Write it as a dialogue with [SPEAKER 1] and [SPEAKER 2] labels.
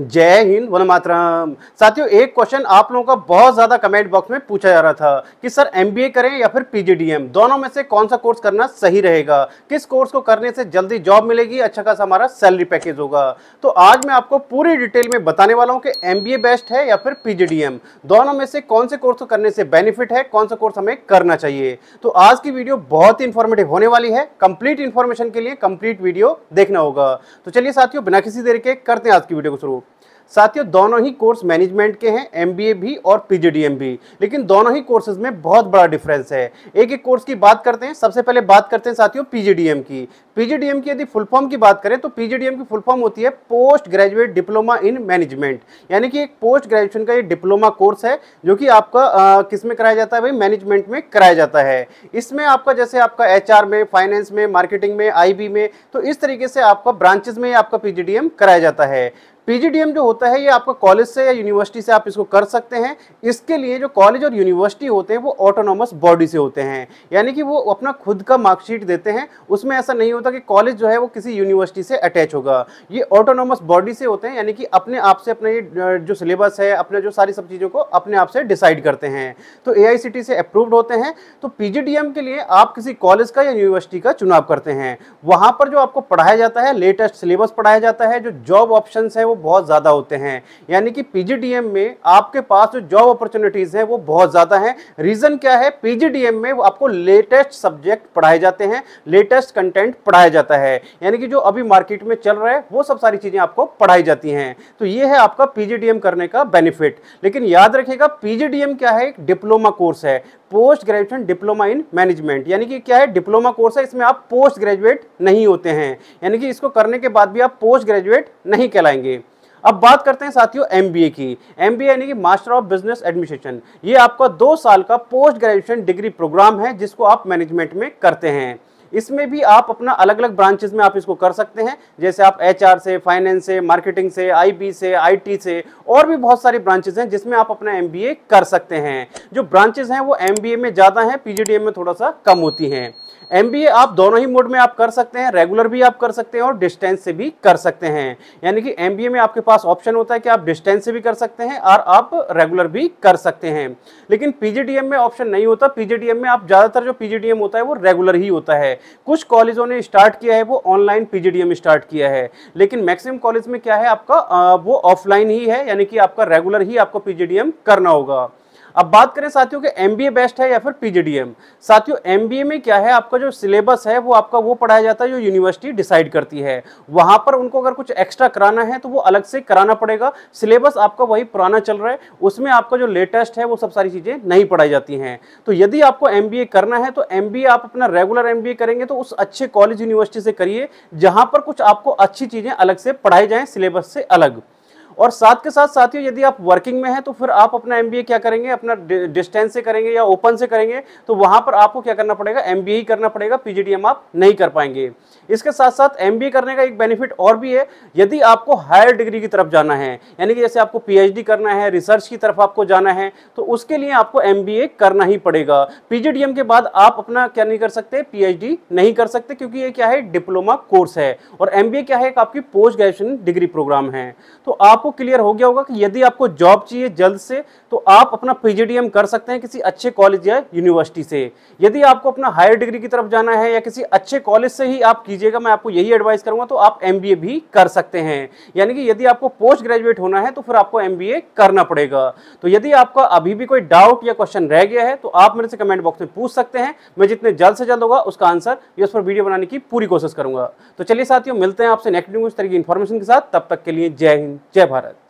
[SPEAKER 1] जय हिंद वन मातरम साथियों एक क्वेश्चन आप लोगों का बहुत ज़्यादा कमेंट बॉक्स में पूछा जा रहा था कि सर एमबीए करें या फिर पीजीडीएम दोनों में से कौन सा कोर्स करना सही रहेगा किस कोर्स को करने से जल्दी जॉब मिलेगी अच्छा खासा हमारा सैलरी पैकेज होगा तो आज मैं आपको पूरी डिटेल में बताने वाला हूँ कि एम बेस्ट है या फिर पी दोनों में से कौन से कोर्स को करने से बेनिफिट है कौन सा कोर्स हमें करना चाहिए तो आज की वीडियो बहुत ही इन्फॉर्मेटिव होने वाली है कंप्लीट इन्फॉर्मेशन के लिए कंप्लीट वीडियो देखना होगा तो चलिए साथियों बिना किसी देर के करते हैं आज की वीडियो को शुरू साथियों दोनों ही कोर्स मैनेजमेंट के हैं एम भी और पीजीडीएम भी लेकिन दोनों ही कोर्सेज में बहुत बड़ा डिफरेंस है एक एक कोर्स की बात करते हैं सबसे पहले बात करते हैं साथियों पी की पी की यदि फुल फॉर्म की बात करें तो पी की फुल फॉर्म होती है post graduate diploma in management यानी कि एक पोस्ट ग्रेजुएशन का ये डिप्लोमा कोर्स है जो कि आपका किस में कराया जाता है भाई मैनेजमेंट में कराया जाता है इसमें आपका जैसे आपका एच में फाइनेंस में मार्केटिंग में आई में तो इस तरीके से आपका ब्रांचेज में आपका पीजीडीएम कराया जाता है पीजीडीएम जो होता है ये आपका कॉलेज से या यूनिवर्सिटी से आप इसको कर सकते हैं इसके लिए जो कॉलेज और यूनिवर्सिटी होते हैं वो ऑटोनॉमस बॉडी से होते हैं यानी कि वो अपना खुद का मार्कशीट देते हैं उसमें ऐसा नहीं होता कि कॉलेज जो है वो किसी यूनिवर्सिटी से अटैच होगा ये ऑटोनॉमस बॉडी से होते हैं यानी कि अपने आप से अपने ये जो सिलेबस है अपने जो सारी सब चीज़ों को अपने आप से डिसाइड करते हैं तो ए से अप्रूव्ड होते हैं तो पी के लिए आप किसी कॉलेज का या यूनिवर्सिटी का चुनाव करते हैं वहाँ पर जो आपको पढ़ाया जाता है लेटेस्ट सिलेबस पढ़ाया जाता है जो जॉब ऑप्शन है वो वो बहुत ज़्यादा होते हैं यानी कि पीजीडीएम में आपके पास जो जॉब अपॉर्चुनिटीज़ हैं वो बहुत ज़्यादा हैं रीज़न क्या है पीजीडीएम में आपको लेटेस्ट सब्जेक्ट पढ़ाए जाते हैं लेटेस्ट कंटेंट पढ़ाया जाता है यानी कि जो अभी मार्केट में चल रहा है वो सब सारी चीज़ें आपको पढ़ाई जाती हैं तो ये है आपका पीजीडीएम करने का बेनिफिट लेकिन याद रखिएगा पीजीडीएम क्या है एक डिप्लोमा कोर्स है post graduation diploma in management यानी कि क्या है डिप्लोमा कोर्स है इसमें आप पोस्ट ग्रेजुएट नहीं होते हैं यानी कि इसको करने के बाद भी आप पोस्ट ग्रेजुएट नहीं कहलाएंगे अब बात करते हैं साथियों एम की एम यानी कि मास्टर ऑफ बिजनेस एडमिनिस्ट्रेशन ये आपका दो साल का पोस्ट ग्रेजुएशन डिग्री प्रोग्राम है जिसको आप मैनेजमेंट में करते हैं इसमें भी आप अपना अलग अलग ब्रांचेस में आप इसको कर सकते हैं जैसे आप एचआर से फाइनेंस से मार्केटिंग से आई से आई से और भी बहुत सारी ब्रांचेज हैं जिसमें आप अपना एम कर सकते हैं जो ब्रांचेज हैं वो एम में ज़्यादा हैं पीजीडीएम में थोड़ा सा कम होती हैं एम आप दोनों ही मोड में आप कर सकते हैं रेगुलर भी आप कर सकते हैं और डिस्टेंस से भी कर सकते हैं यानी कि एम में आपके पास ऑप्शन होता है कि आप डिस्टेंस से भी कर सकते हैं और आप रेगुलर भी कर सकते हैं लेकिन पी में ऑप्शन नहीं होता पी में आप ज़्यादातर जो पी होता है वो रेगुलर ही होता है कुछ कॉलेजों ने स्टार्ट किया है वो ऑनलाइन पी स्टार्ट किया है लेकिन मैक्सिमम कॉलेज में क्या है आपका वो ऑफलाइन ही है यानी कि आपका रेगुलर ही आपको पी करना होगा अब बात करें साथियों के एम बेस्ट है या फिर पीजीडीएम साथियों एम में क्या है आपका जो सिलेबस है वो आपका वो पढ़ाया जाता है जो यूनिवर्सिटी डिसाइड करती है वहाँ पर उनको अगर कुछ एक्स्ट्रा कराना है तो वो अलग से कराना पड़ेगा सिलेबस आपका वही पुराना चल रहा है उसमें आपका जो लेटेस्ट है वो सब सारी चीज़ें नहीं पढ़ाई जाती हैं तो यदि आपको एम करना है तो एम आप अपना रेगुलर एम करेंगे तो उस अच्छे कॉलेज यूनिवर्सिटी से करिए जहाँ पर कुछ आपको अच्छी चीज़ें अलग से पढ़ाई जाएँ सिलेबस से अलग और साथ के साथ साथियों यदि आप वर्किंग में हैं तो फिर आप अपना एम क्या करेंगे अपना डिस्टेंस से करेंगे या ओपन से करेंगे तो वहां पर आपको क्या करना पड़ेगा एम ही करना पड़ेगा पीजीडीएम आप नहीं कर पाएंगे इसके साथ साथ एम करने का एक बेनिफिट और भी है यदि आपको हायर डिग्री की तरफ जाना है यानी कि जैसे आपको पी करना है रिसर्च की तरफ आपको जाना है तो उसके लिए आपको एम करना ही पड़ेगा पी के बाद आप अपना क्या नहीं कर सकते पी नहीं कर सकते क्योंकि ये क्या है डिप्लोमा कोर्स है और एम क्या है एक आपकी पोस्ट ग्रेजुएशन डिग्री प्रोग्राम है तो आप आपको क्लियर हो गया होगा कि यदि आपको जॉब चाहिए जल्द से तो आप अपना पीजीडीएम कर सकते हैं किसी अच्छे कॉलेज या यूनिवर्सिटी से यदि आपको अपना हायर डिग्री की तरफ जाना है या किसी अच्छे कॉलेज से ही आप कीजिएगा मैं आपको यही एडवाइस करूंगा तो आप एम भी कर सकते हैं यानी कि यदि आपको पोस्ट ग्रेजुएट होना है तो फिर आपको एम करना पड़ेगा तो यदि आपका अभी भी कोई डाउट या क्वेश्चन रह गया है तो आप मेरे से कमेंट बॉक्स में पूछ सकते हैं मैं जितने जल्द से जल्द होगा उसका आंसर या उस पर वीडियो बनाने की पूरी कोशिश करूंगा तो चलिए साथियों मिलते हैं आपसे नेक्स्ट न्यूज तरीके इन्फॉर्मेशन के साथ तब तक के लिए जय हिंद जय भारत મહારાજ